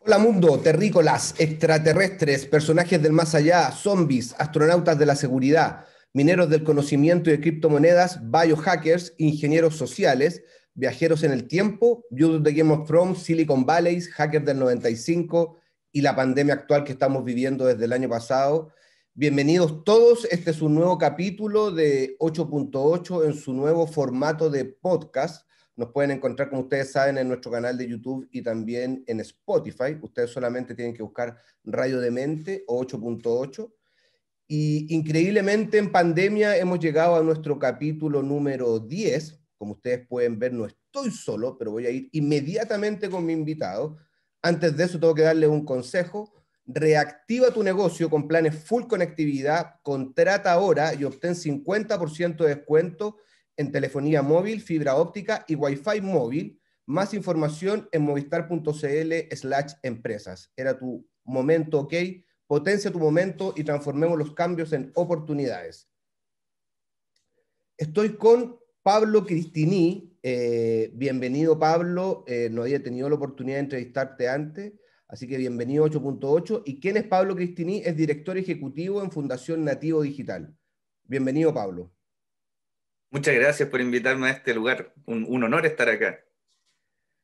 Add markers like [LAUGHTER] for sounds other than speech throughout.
Hola mundo, terrícolas, extraterrestres, personajes del más allá, zombies, astronautas de la seguridad, mineros del conocimiento y de criptomonedas, biohackers, ingenieros sociales, viajeros en el tiempo, viudos de Game of Thrones, Silicon Valley, hackers del 95 y la pandemia actual que estamos viviendo desde el año pasado. Bienvenidos todos, este es un nuevo capítulo de 8.8 en su nuevo formato de podcast. Nos pueden encontrar, como ustedes saben, en nuestro canal de YouTube y también en Spotify. Ustedes solamente tienen que buscar Radio Demente o 8.8. Y increíblemente en pandemia hemos llegado a nuestro capítulo número 10. Como ustedes pueden ver, no estoy solo, pero voy a ir inmediatamente con mi invitado. Antes de eso, tengo que darle un consejo. Reactiva tu negocio con planes full conectividad, contrata ahora y obtén 50% de descuento en telefonía móvil, fibra óptica y Wi-Fi móvil. Más información en movistar.cl slash empresas. Era tu momento, ¿ok? Potencia tu momento y transformemos los cambios en oportunidades. Estoy con Pablo Cristini. Eh, bienvenido, Pablo. Eh, no había tenido la oportunidad de entrevistarte antes, así que bienvenido 8.8. ¿Y quién es Pablo Cristini? Es director ejecutivo en Fundación Nativo Digital. Bienvenido, Pablo. Muchas gracias por invitarme a este lugar. Un, honor estar acá.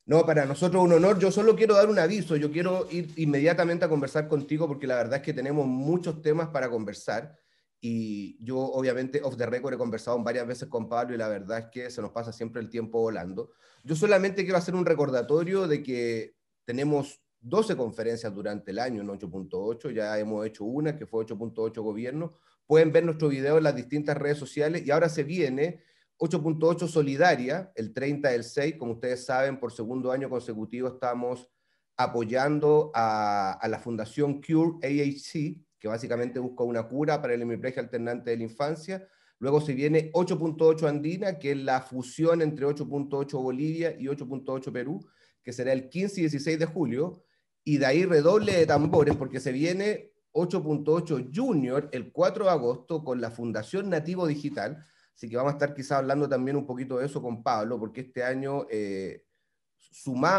No, para nosotros un honor. Yo solo quiero dar un aviso. Yo quiero ir inmediatamente a conversar contigo porque la verdad es que tenemos muchos temas para conversar. Y yo obviamente off the record he conversado varias veces con Pablo y la verdad es que se nos pasa siempre el tiempo volando. Yo solamente quiero hacer un recordatorio de que tenemos 12 conferencias durante el año en 8.8. Ya hemos hecho una que fue 8.8 gobierno. Pueden ver nuestro video en las distintas redes sociales y ahora se viene 8.8 Solidaria, el 30 del 6. Como ustedes saben, por segundo año consecutivo estamos apoyando a, la Fundación Cure AHC, que básicamente busca una cura para el hemiplegia alternante de la infancia. Luego se viene 8.8 Andina, que es la fusión entre 8.8 Bolivia y 8.8 Perú, que será el 15 y 16 de julio. Y de ahí redoble de tambores, porque se viene 8.8 Junior el 4 de agosto con la Fundación Nativo Digital. Así que vamos a estar quizá hablando también un poquito de eso con Pablo, porque este año eh,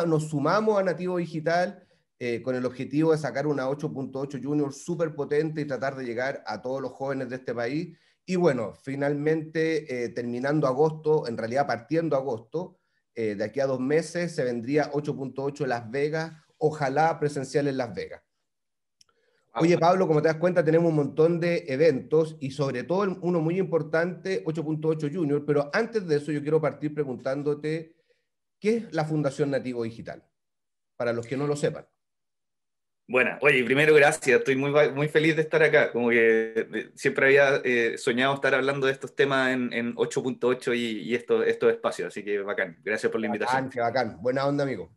nos sumamos a Nativo Digital eh, con el objetivo de sacar una 8.8 Junior súper potente y tratar de llegar a todos los jóvenes de este país. Y bueno, finalmente eh, terminando agosto, en realidad partiendo agosto, de aquí a dos meses se vendría 8.8 Las Vegas, ojalá presencial en Las Vegas. Oye, Pablo, como te das cuenta, tenemos un montón de eventos y sobre todo uno muy importante, 8.8 Junior, pero antes de eso yo quiero partir preguntándote, ¿qué es la Fundación Nativo Digital? Para los que no lo sepan. Bueno, oye, primero gracias, estoy muy, muy feliz de estar acá, como que eh, siempre había eh, soñado estar hablando de estos temas en, 8.8 y, estos espacios, así que bacán, gracias por la invitación. Bacán, bacán, buena onda amigo.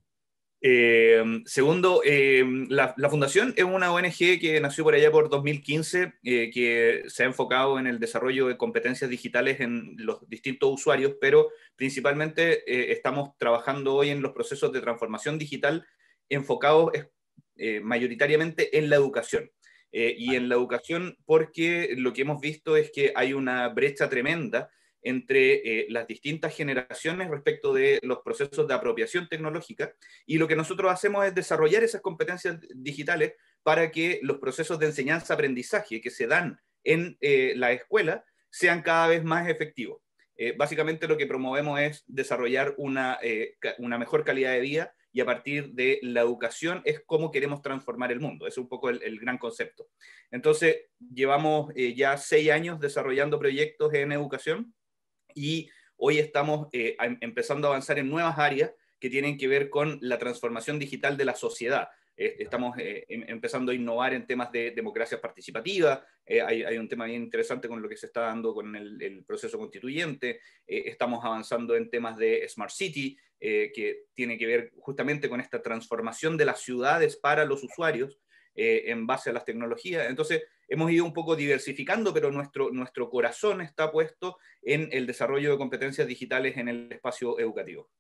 Eh, segundo, eh, la, Fundación es una ONG que nació por allá por 2015, eh, que se ha enfocado en el desarrollo de competencias digitales en los distintos usuarios, pero principalmente estamos trabajando hoy en los procesos de transformación digital enfocados mayoritariamente en la educación. y en la educación porque lo que hemos visto es que hay una brecha tremenda entre eh, las distintas generaciones respecto de los procesos de apropiación tecnológica y lo que nosotros hacemos es desarrollar esas competencias digitales para que los procesos de enseñanza-aprendizaje que se dan en eh, la escuela sean cada vez más efectivos. Eh, básicamente lo que promovemos es desarrollar una, mejor calidad de vida y a partir de la educación es cómo queremos transformar el mundo. Es un poco el gran concepto. Entonces, llevamos ya seis años desarrollando proyectos en educación y hoy estamos eh, empezando a avanzar en nuevas áreas que tienen que ver con la transformación digital de la sociedad. Eh, estamos eh, em, empezando a innovar en temas de democracia participativa, hay, un tema bien interesante con lo que se está dando con el proceso constituyente, estamos avanzando en temas de Smart City, que tiene que ver justamente con esta transformación de las ciudades para los usuarios, eh, en base a las tecnologías. Entonces, hemos ido un poco diversificando, pero nuestro, nuestro corazón está puesto en el desarrollo de competencias digitales en el espacio educativo.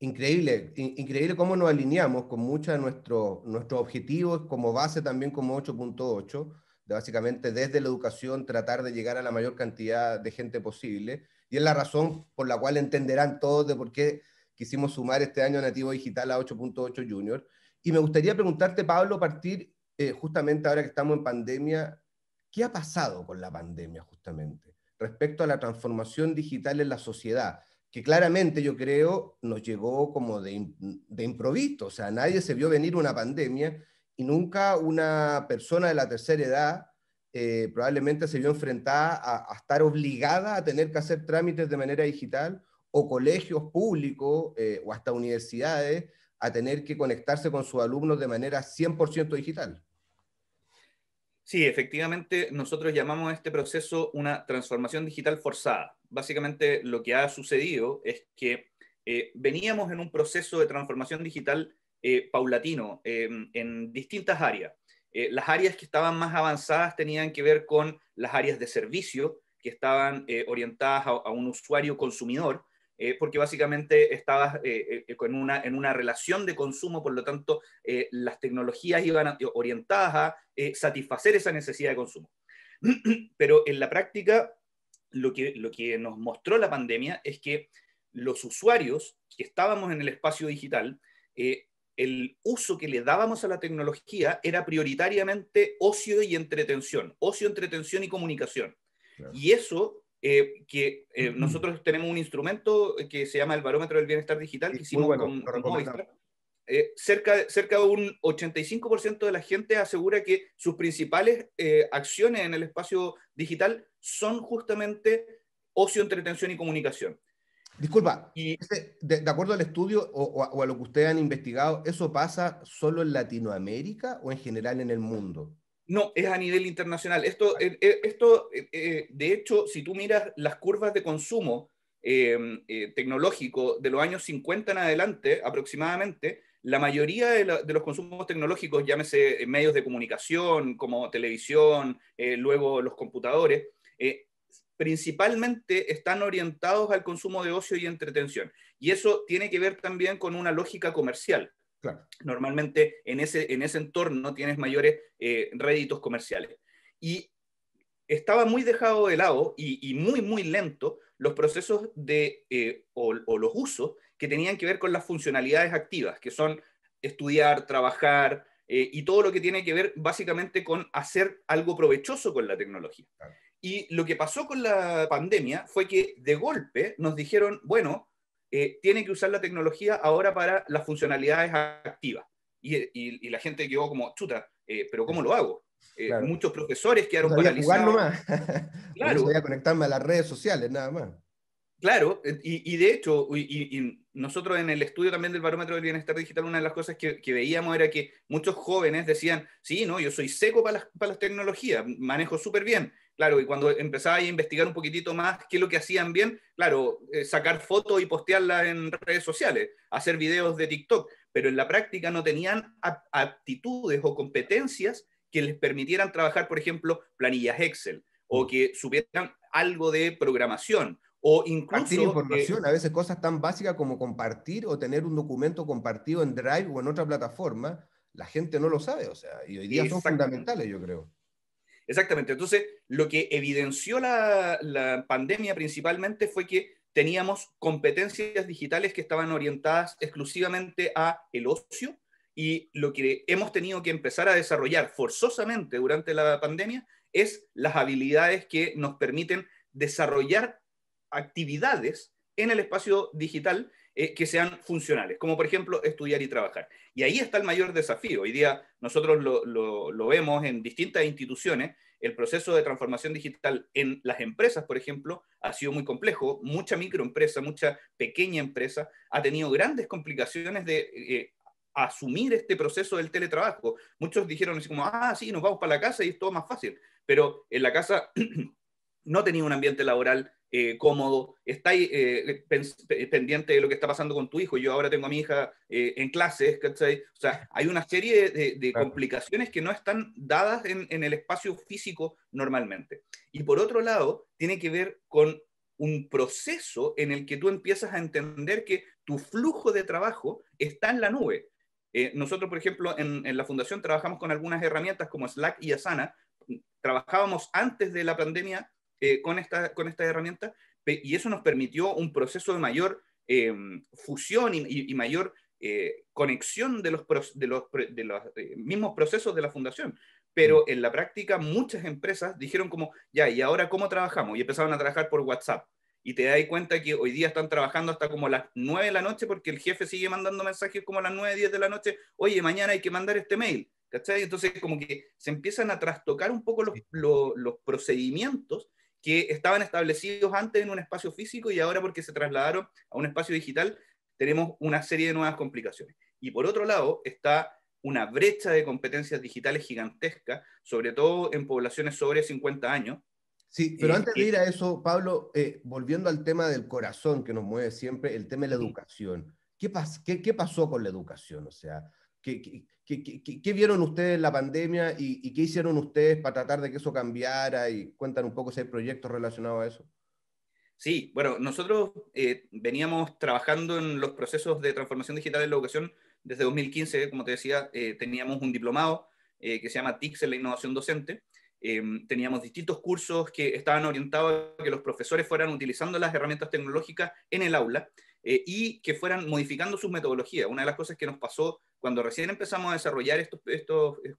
Increíble, increíble cómo nos alineamos con muchos de nuestro, nuestros objetivos como base también como 8.8, de básicamente desde la educación tratar de llegar a la mayor cantidad de gente posible. Y es la razón por la cual entenderán todos de por qué quisimos sumar este año nativo digital a 8.8 Junior. Y me gustaría preguntarte, Pablo, partir eh, justamente ahora que estamos en pandemia, ¿qué ha pasado con la pandemia justamente respecto a la transformación digital en la sociedad? que claramente yo creo nos llegó como de, de improviso, o sea, nadie se vio venir una pandemia y nunca una persona de la tercera edad eh, probablemente se vio enfrentada a, estar obligada a tener que hacer trámites de manera digital o colegios públicos eh, o hasta universidades a tener que conectarse con sus alumnos de manera 100% digital. Sí, efectivamente, nosotros llamamos a este proceso una transformación digital forzada. Básicamente lo que ha sucedido es que eh, veníamos en un proceso de transformación digital eh, paulatino em, en distintas áreas. Eh, las áreas que estaban más avanzadas tenían que ver con las áreas de servicio, que estaban orientadas a un usuario consumidor, eh, porque básicamente estabas eh, eh, una, en una relación de consumo, por lo tanto, las tecnologías iban orientadas a satisfacer esa necesidad de consumo. [CLEARS THROAT] Pero en la práctica, lo que, lo que nos mostró la pandemia es que los usuarios que estábamos en el espacio digital, el uso que le dábamos a la tecnología era prioritariamente ocio y entretención, ocio, entretención y comunicación. Y eso eh, que eh, nosotros tenemos un instrumento que se llama el Barómetro del Bienestar Digital, que hicimos con, eh, cerca, de un 85% de la gente asegura que sus principales acciones en el espacio digital son justamente ocio, entretención y comunicación. Disculpa, este, de, acuerdo al estudio o, a lo que ustedes han investigado, ¿eso pasa solo en Latinoamérica o en general en el mundo? No, es a nivel internacional. Esto, eh, eh, esto eh, de hecho, si tú miras las curvas de consumo em, tecnológico de los años 50 en adelante, aproximadamente, la mayoría de, de los consumos tecnológicos, llámese medios de comunicación como televisión, luego los computadores, principalmente están orientados al consumo de ocio y entretención. Y eso tiene que ver también con una lógica comercial. Normalmente en ese, en ese entorno tienes mayores eh, réditos comerciales. Y estaba muy dejado de lado y, muy, muy lento los procesos de, eh, o, los usos que tenían que ver con las funcionalidades activas, que son estudiar, trabajar eh, y todo lo que tiene que ver básicamente con hacer algo provechoso con la tecnología. Y lo que pasó con la pandemia fue que de golpe nos dijeron, bueno, eh, tiene que usar la tecnología ahora para las funcionalidades activas. Y, la gente quedó como, chuta, eh, pero ¿cómo lo hago? Eh, Muchos profesores quedaron no paralizados. Nomás. [LAUGHS] claro. No a conectarme a las redes sociales, nada más. Claro, eh, y, de hecho, y, nosotros en el estudio también del barómetro del bienestar digital, una de las cosas que, veíamos era que muchos jóvenes decían, sí, no, yo soy seco para las, para las tecnologías, manejo súper bien, Claro, y cuando empezaba a investigar un poquitito más qué es lo que hacían bien, claro, eh, sacar fotos y postearlas en redes sociales, hacer videos de TikTok, pero en la práctica no tenían aptitudes o competencias que les permitieran trabajar, por ejemplo, planillas Excel, o mm. que supieran algo de programación, o incluso... De información, a veces cosas tan básicas como compartir o tener un documento compartido en Drive o en otra plataforma, la gente no lo sabe, o sea, y hoy día son fundamentales, yo creo. Exactamente. Entonces, lo que evidenció la, pandemia principalmente fue que teníamos competencias digitales que estaban orientadas exclusivamente a el ocio y lo que hemos tenido que empezar a desarrollar forzosamente durante la pandemia es las habilidades que nos permiten desarrollar actividades en el espacio digital que sean funcionales, como por ejemplo estudiar y trabajar. Y ahí está el mayor desafío. Hoy día nosotros lo, vemos en distintas instituciones. El proceso de transformación digital en las empresas, por ejemplo, ha sido muy complejo. Mucha microempresa, mucha pequeña empresa ha tenido grandes complicaciones de eh, asumir este proceso del teletrabajo. Muchos dijeron así como, ah, sí, nos vamos para la casa y es todo más fácil. Pero en la casa [CLEARS THROAT] no tenía un ambiente laboral eh, cómodo, está eh, pendiente de lo que está pasando con tu hijo. Yo ahora tengo a mi hija eh, en clases, ¿cachai? O sea, hay una serie de, complicaciones que no están dadas en, el espacio físico normalmente. Y por otro lado, tiene que ver con un proceso en el que tú empiezas a entender que tu flujo de trabajo está en la nube. Eh, nosotros, por ejemplo, en la fundación trabajamos con algunas herramientas como Slack y Asana, trabajábamos antes de la pandemia eh, con, esta, con esta herramienta y eso nos permitió un proceso de mayor em, fusión y, mayor eh, conexión de los, de los, de los eh, mismos procesos de la fundación. Pero mm. en la práctica muchas empresas dijeron como, ya, ¿y ahora cómo trabajamos? Y empezaron a trabajar por WhatsApp. Y te das cuenta que hoy día están trabajando hasta como las 9 de la noche porque el jefe sigue mandando mensajes como a las 9, 10 de la noche, oye, mañana hay que mandar este mail. ¿Cachai? Entonces como que se empiezan a trastocar un poco los, los procedimientos que estaban establecidos antes en un espacio físico y ahora porque se trasladaron a un espacio digital tenemos una serie de nuevas complicaciones. Y por otro lado está una brecha de competencias digitales gigantesca, sobre todo en poblaciones sobre 50 años. Sí, pero eh, antes de ir a eso, Pablo, eh, volviendo al tema del corazón que nos mueve siempre, el tema de la educación. ¿Qué, qué pasó con la educación? O sea, ¿qué, ¿Qué, vieron ustedes en la pandemia y, qué hicieron ustedes para tratar de que eso cambiara? Y cuentan un poco si hay proyectos relacionados a eso. Sí, bueno, nosotros eh, veníamos trabajando en los procesos de transformación digital en la educación desde 2015, como te decía, eh, teníamos un diplomado eh, que se llama TICS en la innovación docente. teníamos distintos cursos que estaban orientados a que los profesores fueran utilizando las herramientas tecnológicas en el aula. Eh, y que fueran modificando sus metodologías. Una de las cosas que nos pasó cuando recién empezamos a desarrollar estos, eh,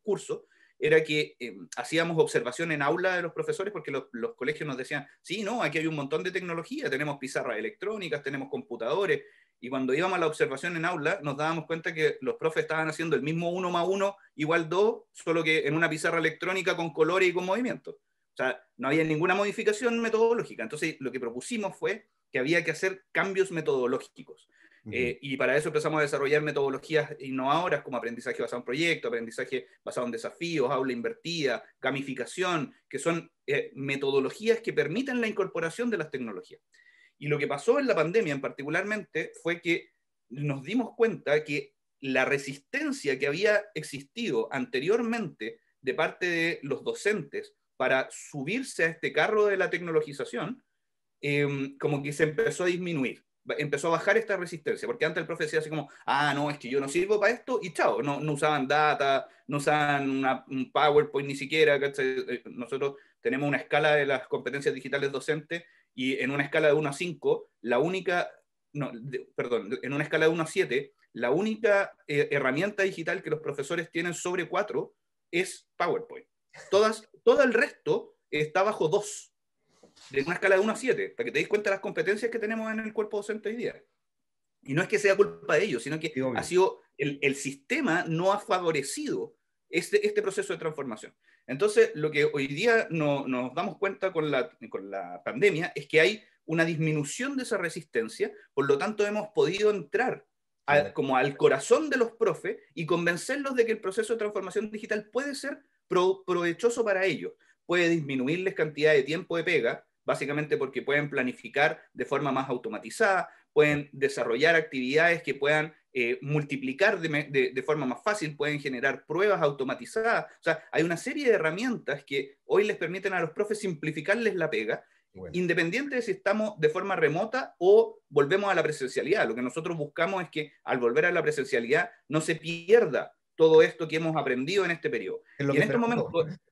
cursos era que eh, hacíamos observación en aula de los profesores porque los, los, colegios nos decían, sí, no, aquí hay un montón de tecnología, tenemos pizarras electrónicas, tenemos computadores, y cuando íbamos a la observación en aula nos dábamos cuenta que los profes estaban haciendo el mismo 1 más 1 igual 2, solo que en una pizarra electrónica con colores y con movimiento. O sea, no había ninguna modificación metodológica. Entonces, lo que propusimos fue que había que hacer cambios metodológicos. Eh, y para eso empezamos a desarrollar metodologías innovadoras como aprendizaje basado en proyectos, aprendizaje basado en desafíos, aula invertida, gamificación, que son eh, metodologías que permiten la incorporación de las tecnologías. Y lo que pasó en la pandemia en particularmente fue que nos dimos cuenta que la resistencia que había existido anteriormente de parte de los docentes para subirse a este carro de la tecnologización Em, como que se empezó a disminuir, empezó a bajar esta resistencia, porque antes el profesor decía así como, ah, no, es que yo no sirvo para esto, y chao, no, usaban data, no usaban un PowerPoint ni siquiera, eh, nosotros tenemos una escala de las competencias digitales docentes y en una escala de 1 a 5, la única, no, perdón, en una escala de 1 a 7, la única eh, herramienta digital que los profesores tienen sobre 4 es PowerPoint. Todas, todo el resto está bajo 2 de una escala de 1 a 7, para que te des cuenta de las competencias que tenemos en el cuerpo docente hoy día. Y no es que sea culpa de ellos, sino que ha sido el, el, sistema no ha favorecido este, este proceso de transformación. Entonces, lo que hoy día nos damos cuenta con la, con la pandemia es que hay una disminución de esa resistencia, por lo tanto hemos podido entrar como al corazón de los profes y convencerlos de que el proceso de transformación digital puede ser provechoso para ellos puede disminuirles cantidad de tiempo de pega, básicamente porque pueden planificar de forma más automatizada, pueden desarrollar actividades que puedan eh, multiplicar de, forma más fácil, pueden generar pruebas automatizadas. O sea, hay una serie de herramientas que hoy les permiten a los profes simplificarles la pega, independiente de si estamos de forma remota o volvemos a la presencialidad. Lo que nosotros buscamos es que al volver a la presencialidad no se pierda todo esto que hemos aprendido en este periodo. y en estos momentos,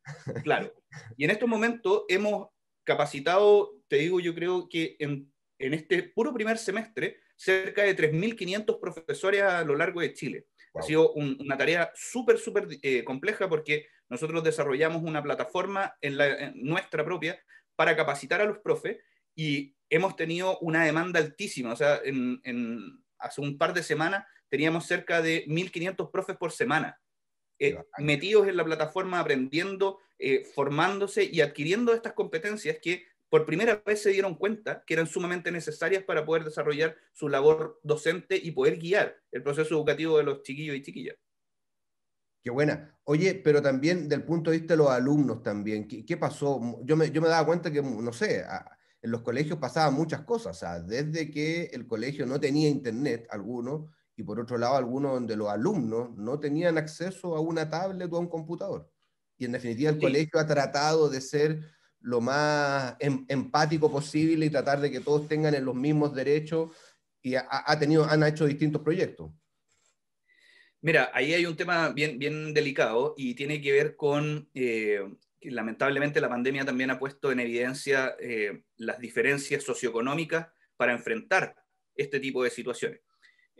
[LAUGHS] claro, y en estos momentos hemos capacitado, te digo, yo creo que en, en este puro primer semestre, cerca de 3.500 profesores a lo largo de Chile. Ha sido una tarea súper, súper eh, compleja porque nosotros desarrollamos una plataforma en, la, nuestra propia para capacitar a los profes y hemos tenido una demanda altísima. O sea, en, hace un par de semanas teníamos cerca de 1.500 profes por semana eh, metidos en la plataforma, aprendiendo, eh, formándose y adquiriendo estas competencias que por primera vez se dieron cuenta que eran sumamente necesarias para poder desarrollar su labor docente y poder guiar el proceso educativo de los chiquillos y chiquillas. Qué buena. Oye, pero también del punto de vista de los alumnos también, ¿qué, pasó? Yo me, yo me, daba cuenta que, no sé, en los colegios pasaban muchas cosas, o sea, desde que el colegio no tenía internet alguno, y por otro lado algunos donde los alumnos no tenían acceso a una tablet o a un computador. Y en definitiva el colegio ha tratado de ser lo más em, empático posible y tratar de que todos tengan los mismos derechos y ha, tenido, han hecho distintos proyectos. Mira, ahí hay un tema bien, delicado y tiene que ver con, eh, que lamentablemente la pandemia también ha puesto en evidencia eh, las diferencias socioeconómicas para enfrentar este tipo de situaciones.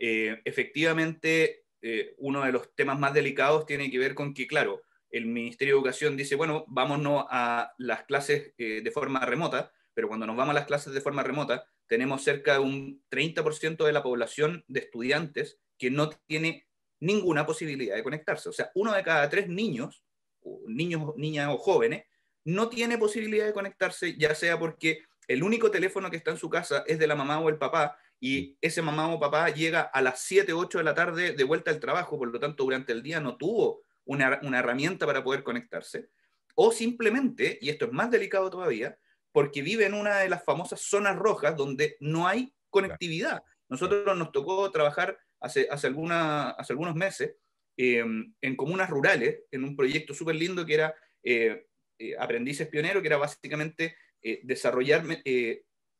Eh, efectivamente, eh, uno de los temas más delicados tiene que ver con que, claro, el Ministerio de Educación dice, bueno, vámonos a las clases eh, de forma remota, pero cuando nos vamos a las clases de forma remota, tenemos cerca de un 30% de la población de estudiantes que no tiene ninguna posibilidad de conectarse. O sea, uno de cada tres niños, niños, niñas o jóvenes, no tiene posibilidad de conectarse, ya sea porque el único teléfono que está en su casa es de la mamá o el papá y ese mamá o papá llega a las 7, 8 de la tarde de vuelta al trabajo, por lo tanto durante el día no tuvo una, herramienta para poder conectarse, o simplemente, y esto es más delicado todavía, porque vive en una de las famosas zonas rojas donde no hay conectividad. Nosotros nos tocó trabajar hace, algunos meses eh, en comunas rurales, en un proyecto súper lindo que era eh, eh, Aprendices Pioneros, que era básicamente desarrollar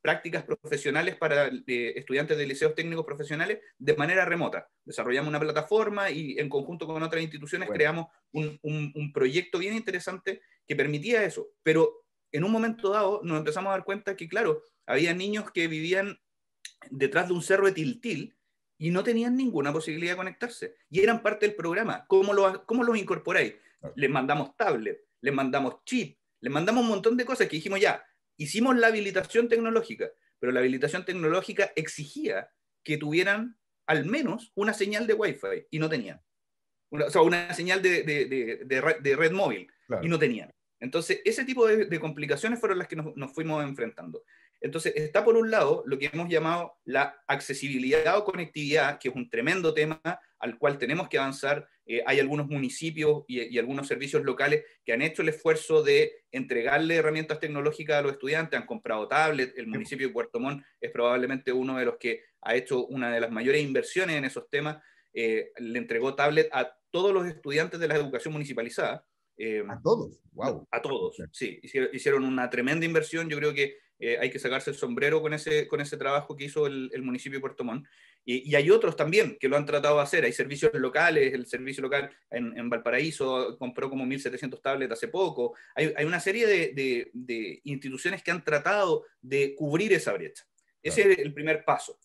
prácticas profesionales para eh, estudiantes de liceos técnicos profesionales de manera remota. Desarrollamos una plataforma y en conjunto con otras instituciones creamos un, proyecto bien interesante que permitía eso. Pero en un momento dado nos empezamos a dar cuenta que, claro, había niños que vivían detrás de un cerro de Tiltil y no tenían ninguna posibilidad de conectarse. Y eran parte del programa. ¿Cómo, lo, cómo los incorporáis? Les mandamos tablet, les mandamos chip, les mandamos un montón de cosas que dijimos ya, Hicimos la habilitación tecnológica, pero la habilitación tecnológica exigía que tuvieran al menos una señal de Wi-Fi y no tenían. Una, o sea, una señal de, red, móvil y no tenían. Entonces, ese tipo de, complicaciones fueron las que nos fuimos enfrentando. Entonces, está por un lado lo que hemos llamado la accesibilidad o conectividad, que es un tremendo tema al cual tenemos que avanzar. Eh, hay algunos municipios y, algunos servicios locales que han hecho el esfuerzo de entregarle herramientas tecnológicas a los estudiantes, han comprado tablets. El municipio de Puerto Montt es probablemente uno de los que ha hecho una de las mayores inversiones en esos temas. Eh, le entregó tablet a todos los estudiantes de la educación municipalizada. Eh, a todos, wow. A todos, sí. Hicieron una tremenda inversión. Yo creo que eh, hay que sacarse el sombrero con ese, con ese trabajo que hizo el, municipio de Puerto Montt. Y, hay otros también que lo han tratado de hacer. Hay servicios locales, el servicio local en, Valparaíso compró como 1.700 tablets hace poco. Hay, una serie de, instituciones que han tratado de cubrir esa brecha. Ese es el primer paso.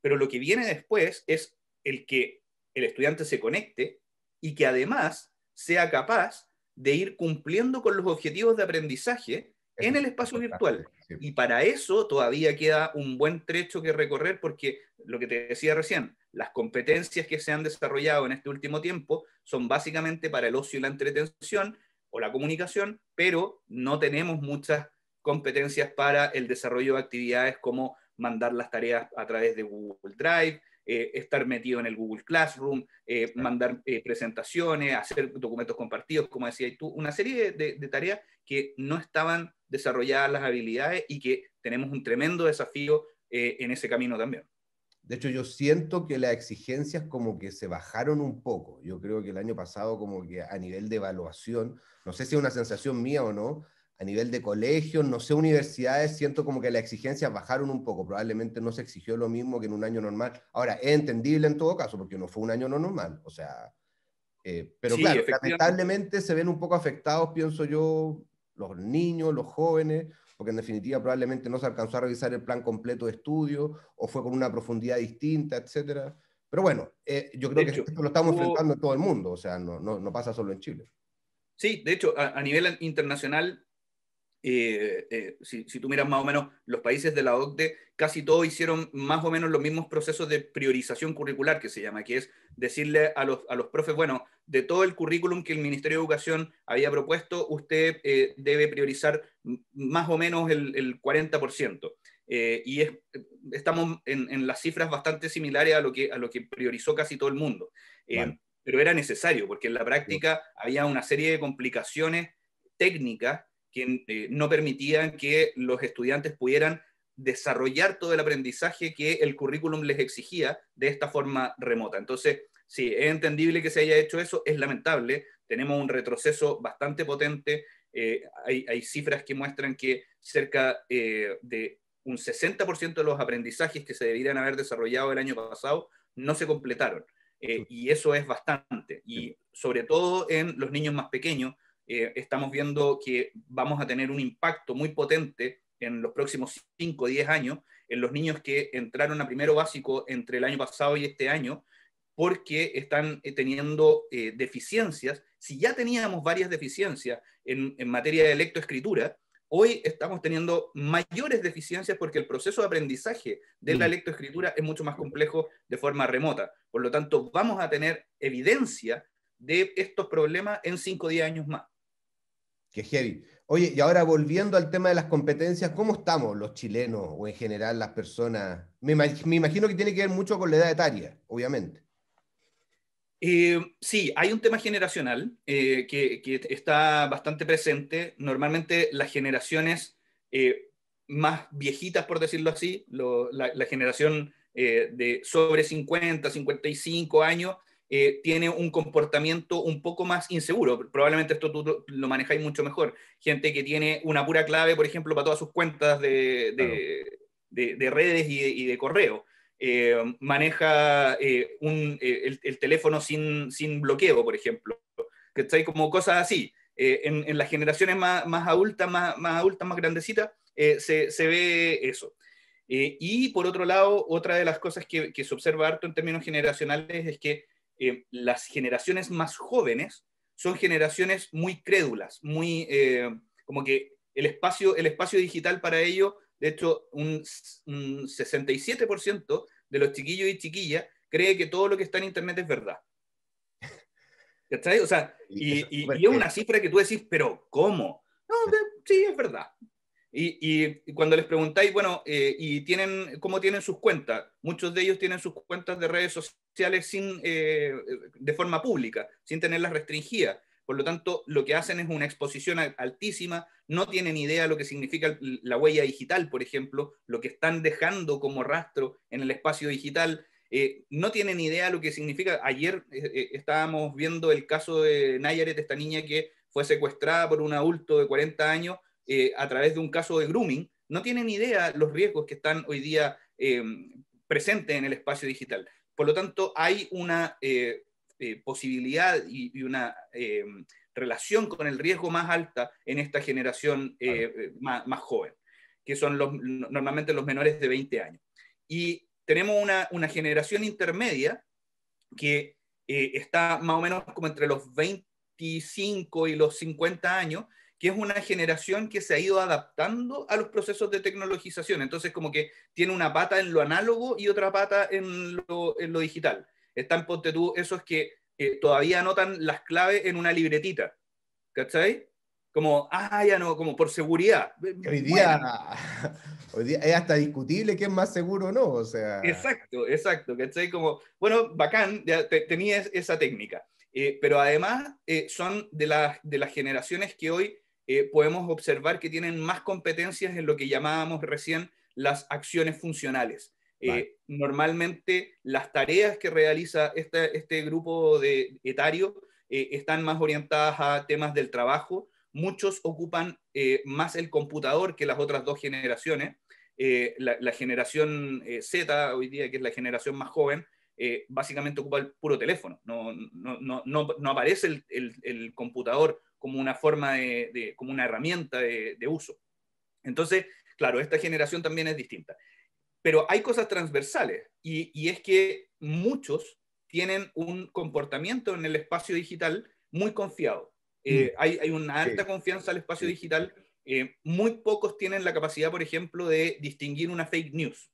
Pero lo que viene después es el que el estudiante se conecte y que además sea capaz de ir cumpliendo con los objetivos de aprendizaje en el espacio virtual. Y para eso todavía queda un buen trecho que recorrer porque lo que te decía recién, las competencias que se han desarrollado en este último tiempo son básicamente para el ocio y la entretención o la comunicación, pero no tenemos muchas competencias para el desarrollo de actividades como mandar las tareas a través de Google Drive, eh, estar metido en el Google Classroom, eh, mandar eh, presentaciones, hacer documentos compartidos, como decía tú, una serie de, de, tareas que no estaban desarrolladas las habilidades y que tenemos un tremendo desafío en ese camino también. De hecho, yo siento que las exigencias como que se bajaron un poco. Yo creo que el año pasado como que a nivel de evaluación, no sé si es una sensación mía o no, a nivel de colegios, no sé, universidades, siento como que las exigencias bajaron un poco, probablemente no se exigió lo mismo que en un año normal. Ahora, es entendible en todo caso, porque no fue un año no normal, o sea, eh, pero claro, lamentablemente se ven un poco afectados, pienso yo, los niños, los jóvenes, porque en definitiva probablemente no se alcanzó a revisar el plan completo de estudio, o fue con una profundidad distinta, etcétera. Pero bueno, eh, yo creo que esto lo estamos enfrentando en todo el mundo, o sea, no, no, pasa solo en Chile. Sí, de hecho, a nivel internacional eh, eh, si, tú miras más o menos los países de la OCDE, casi todos hicieron más o menos los mismos procesos de priorización curricular, que se llama, que es decirle a los, a los profes, bueno, de todo el currículum que el Ministerio de Educación había propuesto, usted eh, debe priorizar más o menos el, 40%. y es, estamos en, en, las cifras bastante similares a lo que, a lo que priorizó casi todo el mundo. Pero era necesario, porque en la práctica había una serie de complicaciones técnicas que eh, no permitían que los estudiantes pudieran desarrollar todo el aprendizaje que el currículum les exigía de esta forma remota. Entonces, sí, es entendible que se haya hecho eso, es lamentable, tenemos un retroceso bastante potente, eh, hay, cifras que muestran que cerca eh, de un 60% de los aprendizajes que se deberían haber desarrollado el año pasado no se completaron. y eso es bastante. Y sobre todo en los niños más pequeños, eh, estamos viendo que vamos a tener un impacto muy potente en los próximos 5 o 10 años en los niños que entraron a primero básico entre el año pasado y este año, porque están eh, teniendo eh, deficiencias. Si ya teníamos varias deficiencias en, en materia de lectoescritura, hoy estamos teniendo mayores deficiencias porque el proceso de aprendizaje de la mm. lectoescritura es mucho más complejo de forma remota. Por lo tanto, vamos a tener evidencia de estos problemas en 5 o 10 años más. Qué heavy. Oye, y ahora volviendo al tema de las competencias, ¿cómo estamos los chilenos o en general las personas? Me, imagino que tiene que ver mucho con la edad etaria, obviamente. Eh, sí, hay un tema generacional eh, que, está bastante presente. Normalmente las generaciones eh, más viejitas, por decirlo así, la, generación de sobre 50, 55 años, eh, tiene un comportamiento un poco más inseguro. Probablemente esto tú lo manejáis mucho mejor. Gente que tiene una pura clave, por ejemplo, para todas sus cuentas de, de, redes y de, correo. Eh, maneja eh, un, el, teléfono sin, sin, bloqueo, por ejemplo. Que está como cosas así. En, las generaciones más, adultas, más, adultas, más grandecitas, se, se ve eso. y por otro lado, otra de las cosas que, que, se observa harto en términos generacionales es que eh, las generaciones más jóvenes son generaciones muy crédulas, muy eh, como que el espacio, el espacio digital para ellos, de hecho, un, 67% de los chiquillos y chiquillas cree que todo lo que está en Internet es verdad. [LAUGHS] O sea, y, es una cifra que tú decís, pero ¿cómo? No, sí, es verdad. Y, cuando les preguntáis, bueno, eh, ¿y tienen, cómo tienen sus cuentas? Muchos de ellos tienen sus cuentas de redes sociales eh, de forma pública, sin tenerlas restringidas. Por lo tanto, lo que hacen es una exposición altísima, no tienen idea lo que significa la huella digital, por ejemplo, lo que están dejando como rastro en el espacio digital, eh, no tienen idea lo que significa. Ayer eh, estábamos viendo el caso de Nayaret, esta niña que fue secuestrada por un adulto de 40 años a través de un caso de grooming. No tienen idea los riesgos que están hoy día presentes en el espacio digital. Por lo tanto, hay una eh, eh, posibilidad y, una eh, relación con el riesgo más alta en esta generación más, joven, que son los, normalmente los menores de 20 años. Y tenemos una, una generación intermedia que está más o menos como entre los 25 y los 50 años, que es una generación que se ha ido adaptando a los procesos de tecnologización. Entonces, como que tiene una pata en lo análogo y otra pata en lo, digital. Están, ponte tú, esos que eh, todavía anotan las claves en una libretita. ¿Cachai? Como, ah, ya no, como por seguridad. [LAUGHS] Hoy día, hoy es hasta discutible qué es más seguro o no, o sea. Exacto, exacto, ¿cachai? Como, bueno, bacán, tenía esa técnica. Eh, pero además eh, son de las, de las generaciones que hoy eh, podemos observar que tienen más competencias en lo que llamábamos recién las acciones funcionales. Eh, normalmente las tareas que realiza este grupo de etario eh, están más orientadas a temas del trabajo. Muchos ocupan más el computador que las otras dos generaciones. La, generación Z hoy día, que es la generación más joven, básicamente ocupa el puro teléfono. No, no, no, no aparece el, el, el computador como una forma de, como una herramienta de, uso. Entonces, claro, esta generación también es distinta. Pero hay cosas transversales y, es que muchos tienen un comportamiento en el espacio digital muy confiado. Eh, mm. hay, una alta confianza al espacio digital. Eh, muy pocos tienen la capacidad, por ejemplo, de distinguir una fake news.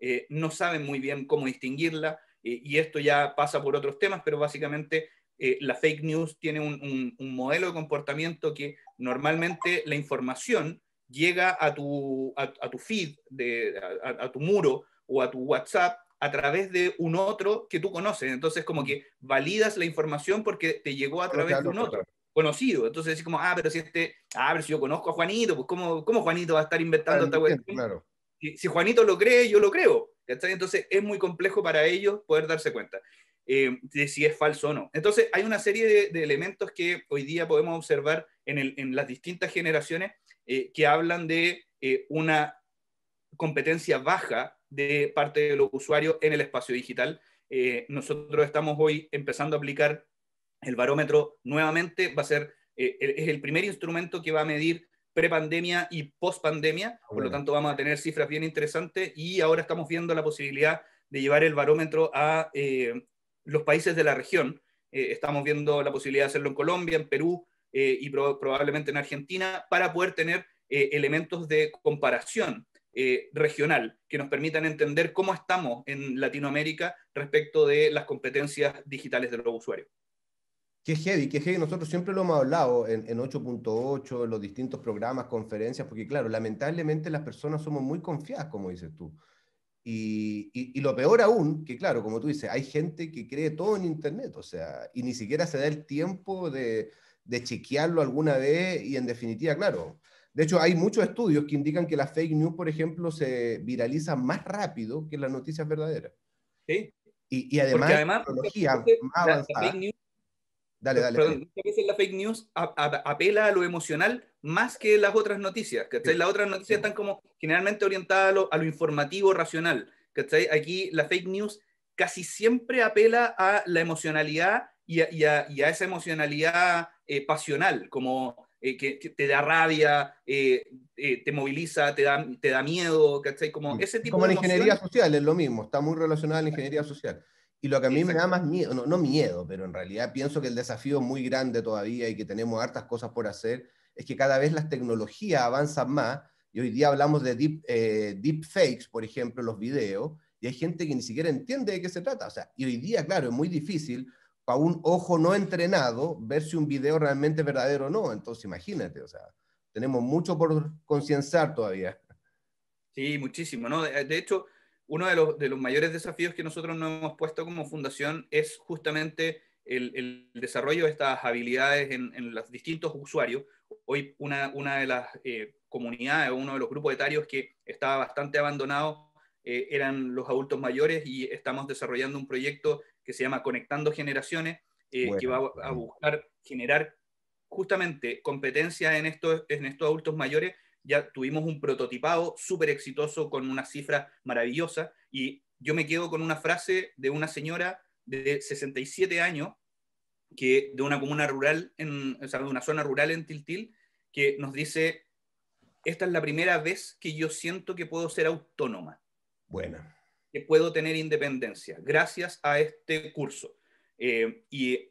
Eh, no saben muy bien cómo distinguirla y esto ya pasa por otros temas, pero básicamente eh, la fake news tiene un, modelo de comportamiento que normalmente la información llega a tu, tu feed, de, a, tu muro o a tu WhatsApp a través de un otro que tú conoces. Entonces, como que validas la información porque te llegó a través de un otro conocido. Entonces, es como, ah, pero si este, ah, si yo conozco a Juanito, pues ¿cómo, cómo Juanito va a estar inventando esta web? Si, Juanito lo cree, yo lo creo. Entonces, es muy complejo para ellos poder darse cuenta. Eh, de si es falso o no. Entonces, hay una serie de, elementos que hoy día podemos observar en, las distintas generaciones eh, que hablan de eh, una competencia baja de parte de los usuarios en el espacio digital. nosotros estamos hoy empezando a aplicar el barómetro nuevamente, va a ser, es el primer instrumento que va a medir pre pandemia y post-pandemia, ah, por lo tanto vamos a tener cifras bien interesantes y ahora estamos viendo la posibilidad de llevar el barómetro a los países de la región. Eh, estamos viendo la posibilidad de hacerlo en Colombia, en Perú eh, y probablemente en Argentina para poder tener eh, elementos de comparación regional que nos permitan entender cómo estamos en Latinoamérica respecto de las competencias digitales de los usuarios. Qué heavy, qué heavy. Nosotros siempre lo hemos hablado en 8.8, en los distintos programas, conferencias, porque claro, lamentablemente las personas somos muy confiadas, como dices tú. Y, lo peor aún, que claro, como tú dices, hay gente que cree todo en Internet, o sea, y ni siquiera se da el tiempo de, de chequearlo alguna vez y en definitiva, claro. De hecho, hay muchos estudios que indican que la fake news, por ejemplo, se viraliza más rápido que las noticias verdaderas. Sí. Y, además, la tecnología Dale, dale. Perdón, veces la fake news apela a lo emocional más que las otras noticias, que Las otras noticias están como generalmente orientadas a lo, informativo, racional, Aquí la fake news casi siempre apela a la emocionalidad y a, esa emocionalidad eh, pasional, como eh, que, te da rabia, eh, te moviliza, te da, te da miedo, ¿cachai? Como mm. ese tipo de ingeniería social es lo mismo, está muy relacionada a la ingeniería social. Y lo que a mí me da más miedo, no, no, miedo, pero en realidad pienso que el desafío es muy grande todavía y que tenemos hartas cosas por hacer, es que cada vez las tecnologías avanzan más y hoy día hablamos de deep, eh, deep fakes, por ejemplo, los videos, y hay gente que ni siquiera entiende de qué se trata. O sea, y hoy día, claro, es muy difícil para un ojo no entrenado ver si un video realmente es verdadero o no. Entonces, imagínate, o sea, tenemos mucho por concienciar todavía. Sí, muchísimo, ¿no? de hecho, uno de los, de los, mayores desafíos que nosotros nos hemos puesto como fundación es justamente el, desarrollo de estas habilidades en, los distintos usuarios. Hoy una, una de las eh, comunidades o uno de los grupos etarios que estaba bastante abandonado eh, eran los adultos mayores y estamos desarrollando un proyecto que se llama Conectando Generaciones, eh, que va a, buscar generar justamente competencia en estos, en estos adultos mayores ya tuvimos un prototipado súper exitoso con una cifra maravillosa y yo me quedo con una frase de una señora de 67 años que de una comuna rural, en, o sea, una zona rural en Tiltil, que nos dice, esta es la primera vez que yo siento que puedo ser autónoma. Buena. Que puedo tener independencia gracias a este curso. Eh, y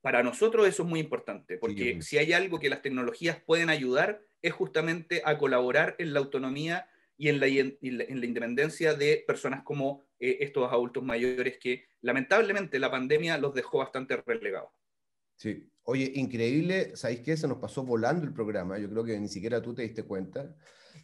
para nosotros eso es muy importante, porque si hay algo que las tecnologías pueden ayudar, es justamente a colaborar en la autonomía y en la, en la, independencia de personas como eh, estos adultos mayores que lamentablemente la pandemia los dejó bastante relegados. Sí, oye, increíble, ¿sabéis qué? Se nos pasó volando el programa, yo creo que ni siquiera tú te diste cuenta,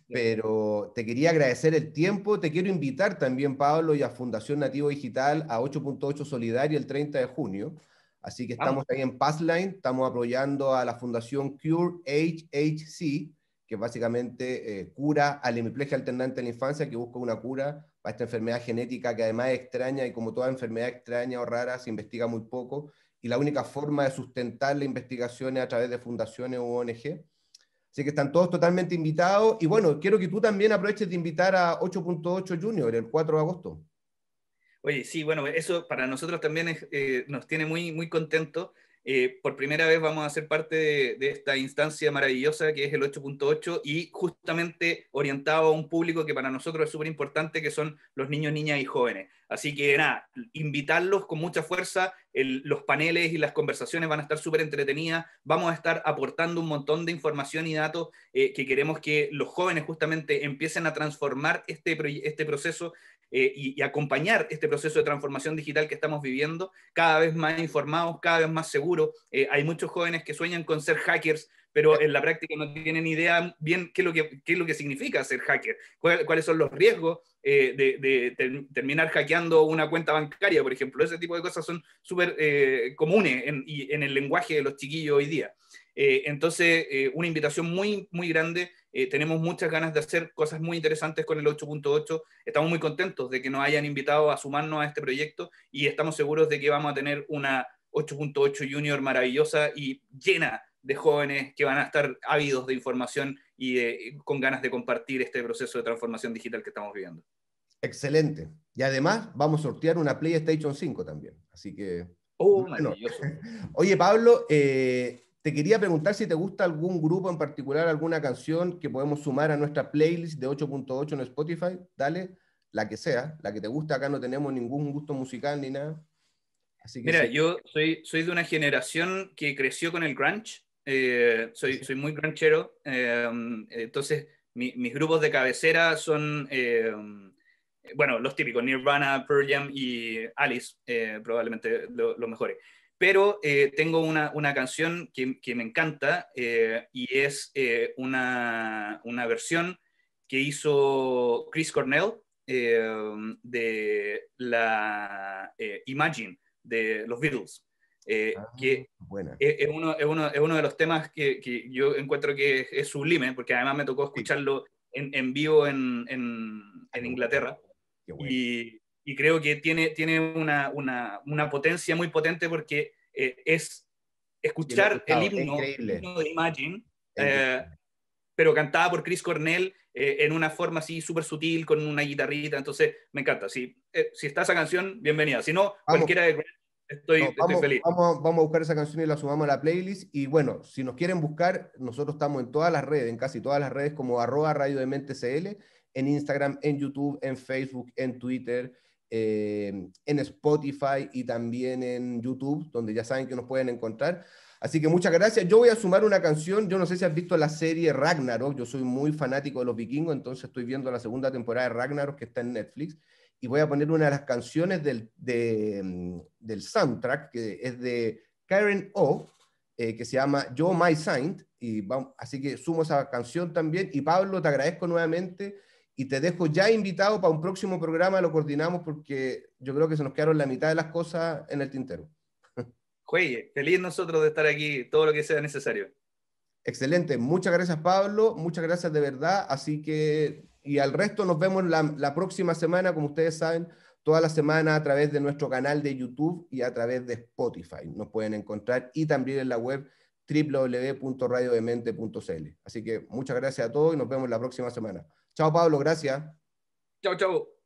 pero te quería agradecer el tiempo, te quiero invitar también, Pablo, y a Fundación Nativo Digital a 8.8 Solidario el 30 de junio. Así que estamos ahí en Passline, estamos apoyando a la Fundación Cure HHC, que básicamente eh, cura al hemiplegia alternante en la infancia, que busca una cura para esta enfermedad genética que además es extraña y como toda enfermedad extraña o rara se investiga muy poco y la única forma de sustentar la investigación es a través de fundaciones o ONG. Así que están todos totalmente invitados. Y bueno, quiero que tú también aproveches de invitar a 8.8 Junior el 4 de agosto. Oye, sí, bueno, eso para nosotros también eh, nos tiene muy, muy contentos. Eh, por primera vez vamos a ser parte de, esta instancia maravillosa que es el 8.8 y justamente orientado a un público que para nosotros es súper importante, que son los niños, niñas y jóvenes. Así que nada, invitarlos con mucha fuerza, los paneles y las conversaciones van a estar súper entretenidas, vamos a estar aportando un montón de información y datos eh, que queremos que los jóvenes justamente empiecen a transformar este, este proceso eh, y, acompañar este proceso de transformación digital que estamos viviendo, cada vez más informados, cada vez más seguros. Eh, hay muchos jóvenes que sueñan con ser hackers, pero en la práctica no tienen idea bien qué es lo que, significa ser hacker, cuáles son los riesgos eh, de, terminar hackeando una cuenta bancaria, por ejemplo. Ese tipo de cosas son súper comunes en el lenguaje de los chiquillos hoy día. Eh, entonces, eh, una invitación muy, muy grande. Eh, tenemos muchas ganas de hacer cosas muy interesantes con el 8.8. Estamos muy contentos de que nos hayan invitado a sumarnos a este proyecto y estamos seguros de que vamos a tener una 8.8 Junior maravillosa y llena de jóvenes que van a estar ávidos de información y con ganas de compartir este proceso de transformación digital que estamos viviendo. Excelente. Y además vamos a sortear una PlayStation 5 también. Así que... Oh, [LAUGHS] Oye, Pablo, te quería preguntar si te gusta algún grupo en particular, alguna canción que podemos sumar a nuestra playlist de 8.8 en Spotify. Dale, la que sea, la que te gusta. Acá no tenemos ningún gusto musical ni nada. Así que Mira, yo soy, soy de una generación que creció con el grunge. Eh, soy, soy muy grunchero. Eh, entonces, mis grupos de cabecera son, eh, bueno, los típicos, Nirvana, Pearl Jam y Alice, probablemente los mejores pero eh, tengo una, una, canción que, me encanta eh, y es eh, una, una, versión que hizo Chris Cornell de la Imagine de los Beatles. Ah, que Es, uno, es, uno, es, uno, de los temas que, que yo encuentro que es, sublime, porque además me tocó escucharlo en, vivo en, en, ah, Inglaterra. Y, y creo que tiene, tiene una, una, potencia muy potente porque eh, es escuchar el himno, de Imagine, eh, pero cantada por Chris Cornell eh, en una forma así súper sutil, con una guitarrita, entonces me encanta. Si, si está esa canción, bienvenida. Si no, cualquiera de Estoy, estoy feliz. Vamos, vamos, a buscar esa canción y la sumamos a la playlist. Y bueno, si nos quieren buscar, nosotros estamos en todas las redes, en casi todas las redes, como arroba radio de mente CL, en Instagram, en YouTube, en Facebook, en Twitter. Eh, en Spotify y también en YouTube, donde ya saben que nos pueden encontrar. Así que muchas gracias. Yo voy a sumar una canción. Yo no sé si has visto la serie Ragnarok. Yo soy muy fanático de los vikingos, entonces estoy viendo la segunda temporada de Ragnarok que está en Netflix. Y voy a poner una de las canciones del, mm, del soundtrack, que es de Karen O, eh, que se llama Yo My Saint. Y vamos, así que sumo esa canción también. Y Pablo, te agradezco nuevamente y te dejo ya invitado para un próximo programa, lo coordinamos porque yo creo que se nos quedaron la mitad de las cosas en el tintero. [LAUGHS] Oye, feliz nosotros de estar aquí, todo lo que sea necesario. Excelente, muchas gracias Pablo, muchas gracias de verdad, así que y al resto nos vemos la, la próxima semana, como ustedes saben, toda la semana a través de nuestro canal de YouTube y a través de Spotify. Nos pueden encontrar y también en la web www.radiodemente.cl. Así que muchas gracias a todos y nos vemos la próxima semana. Chao, Pablo, gracias. Chao, chao.